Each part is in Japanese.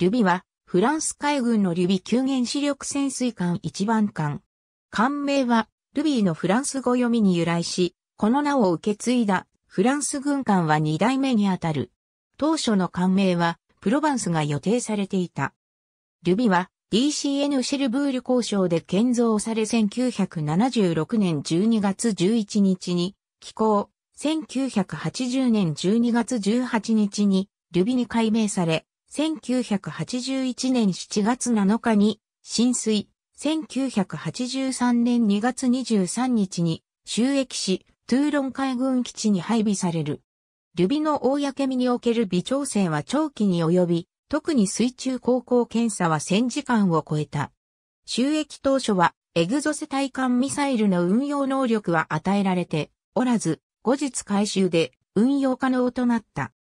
リュビは、フランス海軍のリュビ急原視力潜水艦1番艦。艦名は、ルビーのフランス語読みに由来し、この名を受け継いだフランス軍艦は2代目にあたる。当初の艦名は、プロバンスが予定されていた。ルビは、DCN シェルブール交渉で建造され1976年12月11日に、寄港、1980年12月18日に、ルビに改名され、1981年7月7日に浸水、1983年2月23日に収益し、トゥーロン海軍基地に配備される。ルビの公における微調整は長期に及び、特に水中航行検査は1000時間を超えた。収益当初は、エグゾセ対艦ミサイルの運用能力は与えられておらず、後日回収で運用可能となった。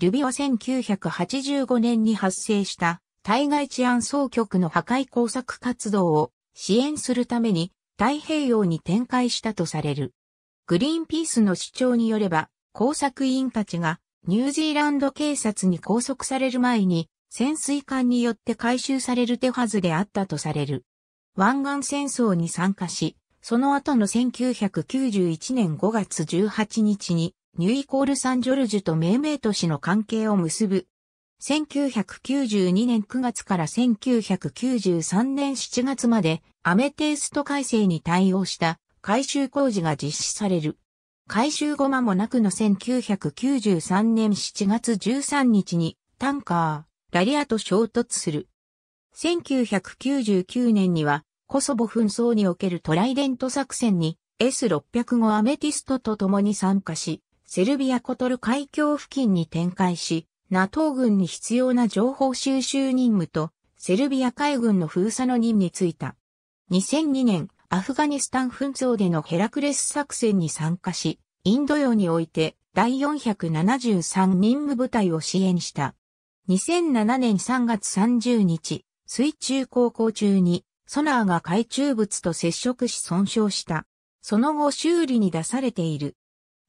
ルビは1985年に発生した対外治安総局の破壊工作活動を支援するために太平洋に展開したとされる。グリーンピースの主張によれば、工作員たちがニュージーランド警察に拘束される前に潜水艦によって回収される手はずであったとされる。湾岸戦争に参加し、その後の1991年5月18日にニュイコール・サン・ジョルジュと命名都市の関係を結ぶ。1992年9月から1993年7月までアメテイスト改正に対応した改修工事が実施される。改修後間もなくの1993年7月13日にタンカー、ラリアと衝突する。1999年にはコソボ紛争におけるトライデント作戦に S605 アメティストと共に参加し、セルビアコトル海峡付近に展開し、NATO 軍に必要な情報収集任務と、セルビア海軍の封鎖の任務についた。2002年、アフガニスタン紛争でのヘラクレス作戦に参加し、インド洋において第473任務部隊を支援した。2007年3月30日、水中航行中にソナーが海中物と接触し損傷した。その後修理に出されている。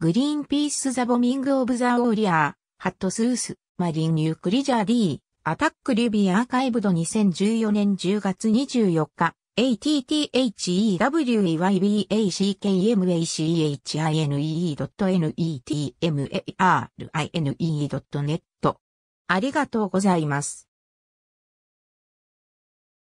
グリーンピースザボミングオブザオーリアー、ハットスース、マリンユークリジャーー、アタックリビアーカイブド2014年10月24日、a t t t h e w y y b a c k m a c h i n e n e t m a r n e t ありがとうございます。